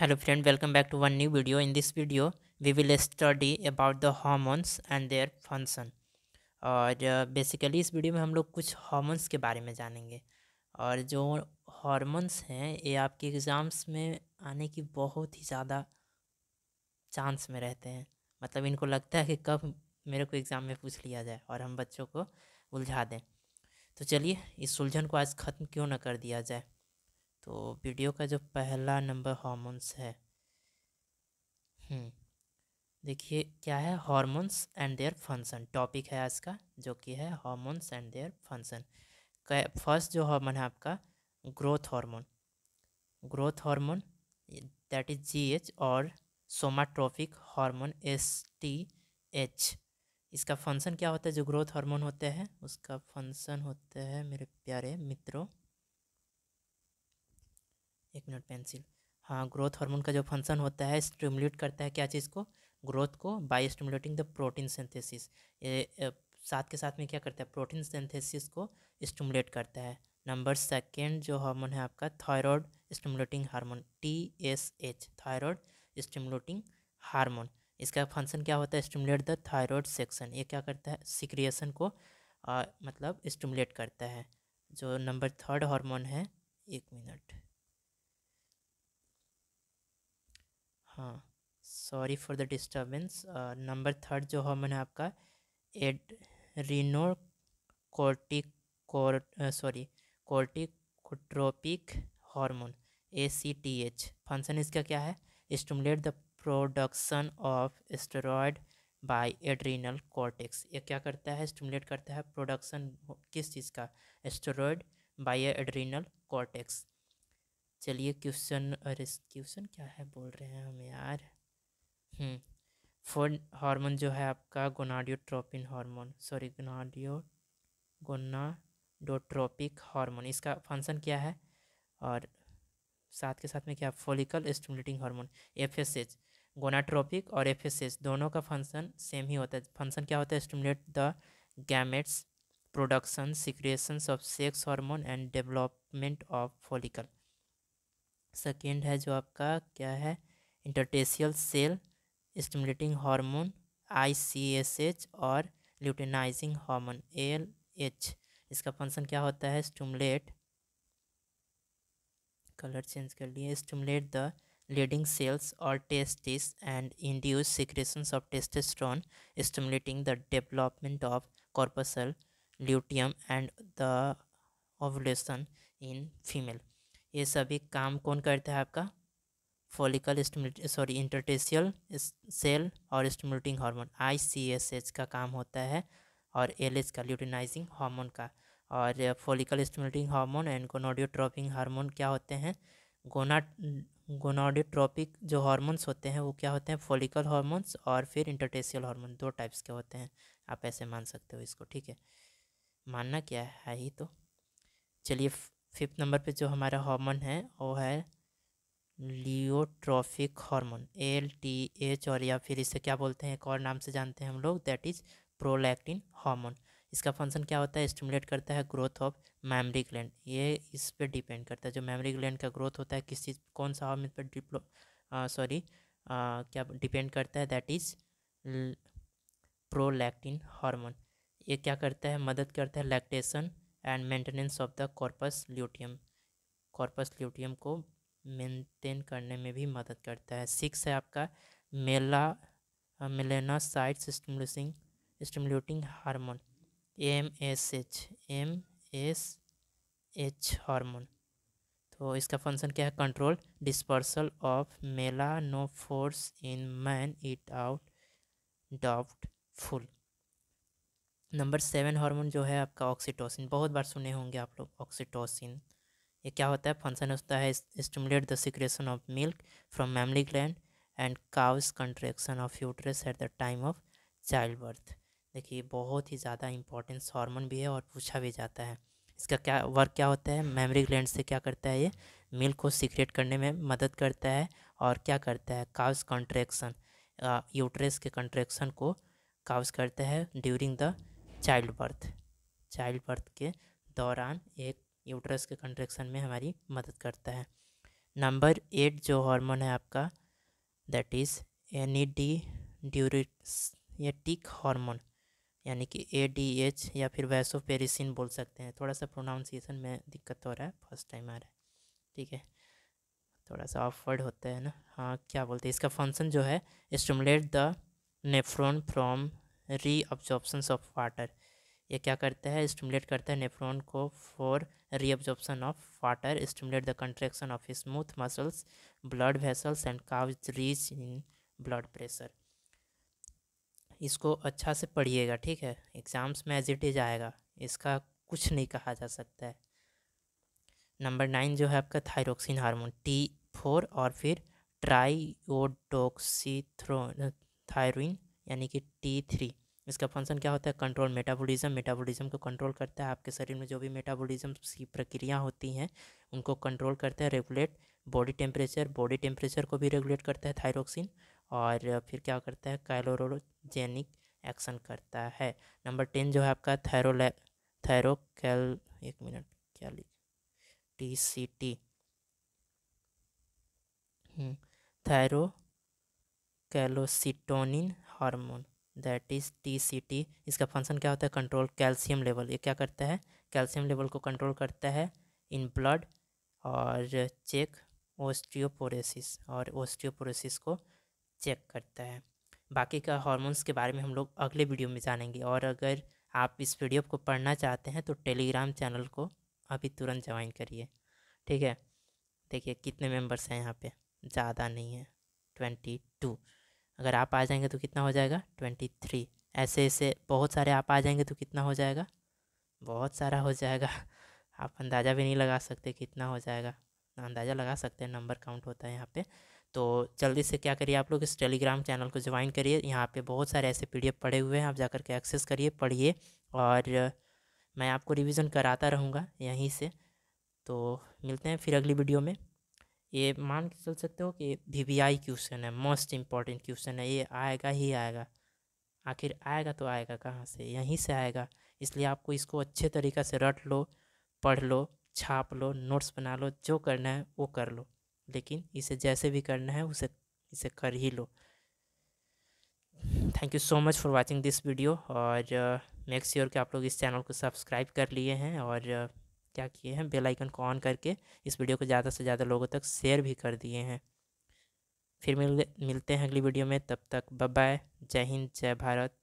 hello friend welcome back to one new video in this video we will study about the hormones and their function और basically uh, इस video में हम लोग कुछ hormones के बारे में जानेंगे और जो हार्मोन्स हैं ये आपके एग्ज़ाम्स में आने की बहुत ही ज़्यादा चांस में रहते हैं मतलब इनको लगता है कि कब मेरे को एग्ज़ाम में पूछ लिया जाए और हम बच्चों को उलझा दें तो चलिए इस उलझन को आज ख़त्म क्यों ना कर दिया जाए तो वीडियो का जो पहला नंबर हॉर्मोन्स है हम्म, देखिए क्या है hormones and their function topic है आज का जो कि है hormones and their function first जो हॉर्मोन है आपका growth hormone growth hormone that is G H और somatotrophic hormone S T H इसका फंक्शन क्या होता है जो ग्रोथ हार्मोन होते हैं उसका फंक्शन होता है मेरे प्यारे मित्रों एक मिनट पेंसिल हाँ ग्रोथ हार्मोन का जो फंक्शन होता है स्टिमुलेट करता है क्या चीज़ को ग्रोथ को by stimulating the protein synthesis ये साथ के साथ में क्या करता है प्रोटीन सिंथेसिस को स्टिमुलेट करता है नंबर सेकेंड जो हार्मोन है आपका thyroid stimulating hormone T S H thyroid stimulating hormone इसका फंक्शन क्या होता है स्टिमुलेट द थायरॉयड सेक्शन ये क्या करता है सिक्रिएशन को आ, मतलब स्टिमुलेट करता है जो नंबर थर्ड हार्मोन है एक मिनट हाँ sorry for the disturbance number third जो है मैंने आपका adreno cortic sorry corticotropic hormone A C T H function इसका क्या है stimulate the production of steroid by adrenal cortex ये क्या करता है स्टमुलेट करता है प्रोडक्शन किस चीज़ का स्टेरॉयड बाय एड्रीनल कॉर्टेक्स चलिए क्वेश्चन अरे क्वेश्चन क्या है बोल रहे हैं हम यार हम्म, फोन हार्मोन जो है आपका gonadotropin hormone sorry gonadio gonadotropic hormone इसका फंक्शन क्या है और साथ के साथ में क्या follicle stimulating hormone F S H gonadotropic और एफ एस एच दोनों का फंक्शन सेम ही होता है फंक्शन क्या होता है stimulate the gametes production secretion of sex hormone and development of follicle second है जो आपका क्या है interstitial cell stimulating hormone H और ल्यूटिनाइजिंग हार्मोन एच इसका फंक्शन क्या होता है स्टमुलेट कलर चेंज कर लिए स्टमुलेट द लीडिंग सेल्स और testis and induce secretion of testosterone stimulating the development of corpus luteum and the ovulation in female ये सभी काम कौन करता है आपका फॉलिकल सॉरी इंटरटेशियल सेल और स्टिमुलेटिंग हार्मोन आईसीएसएच का काम होता है और एलएच का ल्यूटिनाइजिंग हार्मोन का और follicle stimulating hormone and gonadotropin hormone क्या होते हैं गोना गोनोडियोट्रॉपिक जो हार्मोन्स होते हैं वो क्या होते हैं फॉलिकल हार्मोन्स और फिर इंटरटेशियल हार्मोन दो टाइप्स के होते हैं आप ऐसे मान सकते हो इसको ठीक है मानना क्या है ही तो चलिए फिफ्थ नंबर पे जो हमारा हार्मोन है वो है luteotrophic hormone L T H और या फिर इसे क्या बोलते हैं एक और नाम से जानते हैं हम लोग दैट इज़ प्रोलैक्टिन हार्मोन इसका फंक्शन क्या होता है स्टिमुलेट करता है ग्रोथ ऑफ मैमरी ग्लैंड ये इस पर डिपेंड करता है जो मैमरी ग्लैंड का ग्रोथ होता है किस चीज़ कौन सा हार्मोन पर डिप्लो सॉरी क्या डिपेंड करता है दैट इज़ प्रोलैक्टिन हार्मोन ये क्या करता है मदद करता है lactation and maintenance of the corpus luteum corpus luteum को मेंटेन करने में भी मदद करता है सिक्स है आपका mela melanocyte stimulating stimulating hormone M S H M S H hormone तो इसका फंक्शन क्या है control dispersal of melanophores in man it out डॉप्ट फुल नंबर सेवन हार्मोन जो है आपका ऑक्सीटोसिन बहुत बार सुने होंगे आप लोग ऑक्सीटोसिन ये क्या होता है फंक्शन होता है stimulate the secretion of milk from mammary gland and causes contraction of uterus at the time of childbirth देखिए बहुत ही ज़्यादा इंपॉर्टेंस हार्मोन भी है और पूछा भी जाता है इसका क्या वर्क क्या होता है मेमरी ग्लैंड से क्या करता है ये मिल्क को सीक्रेट करने में मदद करता है और क्या करता है काउस कंट्रेक्शन यूट्रस के कंट्रेक्शन को काउस करता है during the childbirth childbirth के दौरान एक यूट्रस के कंट्रेक्शन में हमारी मदद करता है नंबर एट जो हार्मोन है आपका that is an E D diuretics या टिक हार्मोन यानी कि ए डी एच या फिर वैसोपेरिसिन बोल सकते हैं थोड़ा सा प्रोनाउंसिएशन में दिक्कत हो रहा है फर्स्ट टाइम आ रहा है ठीक है थोड़ा सा ऑफवर्ड होता है ना हाँ क्या बोलते हैं इसका फंक्शन जो है stimulate the nephron from reabsorption of water ये क्या करता है स्टिमुलेट करता है नेफ्रॉन को for reabsorption of water stimulate the contraction of smooth muscles blood vessels and causes reach in blood pressure इसको अच्छा से पढ़िएगा ठीक है एग्ज़ाम्स में एज इट इज आएगा इसका कुछ नहीं कहा जा सकता है नंबर नाइन जो है आपका थायरोक्सिन हार्मोन टी फोर और फिर ट्राइओडोक्सी थायरोइन यानी कि टी थ्री इसका फंक्शन क्या होता है कंट्रोल मेटाबॉलिज्म मेटाबॉलिज्म को कंट्रोल करता है आपके शरीर में जो भी मेटाबॉलिज्म की प्रक्रिया होती हैं उनको कंट्रोल करता है regulate body temperature body temperature को भी रेगुलेट करता है थायरोक्सिन और फिर क्या करता है कैलोरोजेनिक एक्शन करता है नंबर टेन जो है आपका थायरोलै थायरो कैल एक मिनट क्या लिख T C T thyrocalcitonin hormone that is T C T इसका फंक्शन क्या होता है कंट्रोल कैल्शियम लेवल ये क्या करता है कैल्शियम लेवल को कंट्रोल करता है इन ब्लड और चेक ओस्टियोपोरेसिस और ओस्टियोपोरेसिस को चेक करता है बाकी का हॉर्मोन्स के बारे में हम लोग अगले वीडियो में जानेंगे और अगर आप इस वीडियो को पढ़ना चाहते हैं तो टेलीग्राम चैनल को अभी तुरंत ज्वाइन करिए ठीक है देखिए कितने मेंबर्स हैं यहाँ पे ज़्यादा नहीं है ट्वेंटी टू अगर आप आ जाएंगे तो कितना हो जाएगा ट्वेंटी थ्री ऐसे ऐसे बहुत सारे आप आ जाएंगे तो कितना हो जाएगा बहुत सारा हो जाएगा आप अंदाज़ा भी नहीं लगा सकते कितना हो जाएगा अंदाज़ा लगा सकते हैं नंबर काउंट होता है यहाँ पे तो जल्दी से क्या करिए आप लोग इस टेलीग्राम चैनल को ज्वाइन करिए यहाँ पे बहुत सारे ऐसे पी पड़े हुए हैं आप जाकर के एक्सेस करिए पढ़िए और मैं आपको रिवीजन कराता रहूँगा यहीं से तो मिलते हैं फिर अगली वीडियो में ये मान के चल सकते हो कि वी वी आई क्वेश्चन है मोस्ट इम्पॉर्टेंट क्वेश्चन है ये आएगा ही आएगा आखिर आएगा तो आएगा कहाँ से यहीं से आएगा इसलिए आपको इसको अच्छे तरीक़े से रट लो पढ़ लो छाप लो नोट्स बना लो जो करना है वो कर लो लेकिन इसे जैसे भी करना है उसे इसे कर ही लो thank you so much for watching this video और मेक श्योर कि आप लोग इस चैनल को सब्सक्राइब कर लिए हैं और uh, क्या किए हैं बेल आइकन को ऑन करके इस वीडियो को ज़्यादा से ज़्यादा लोगों तक शेयर भी कर दिए हैं फिर मिल मिलते हैं अगली वीडियो में तब तक बाय जय हिंद जय भारत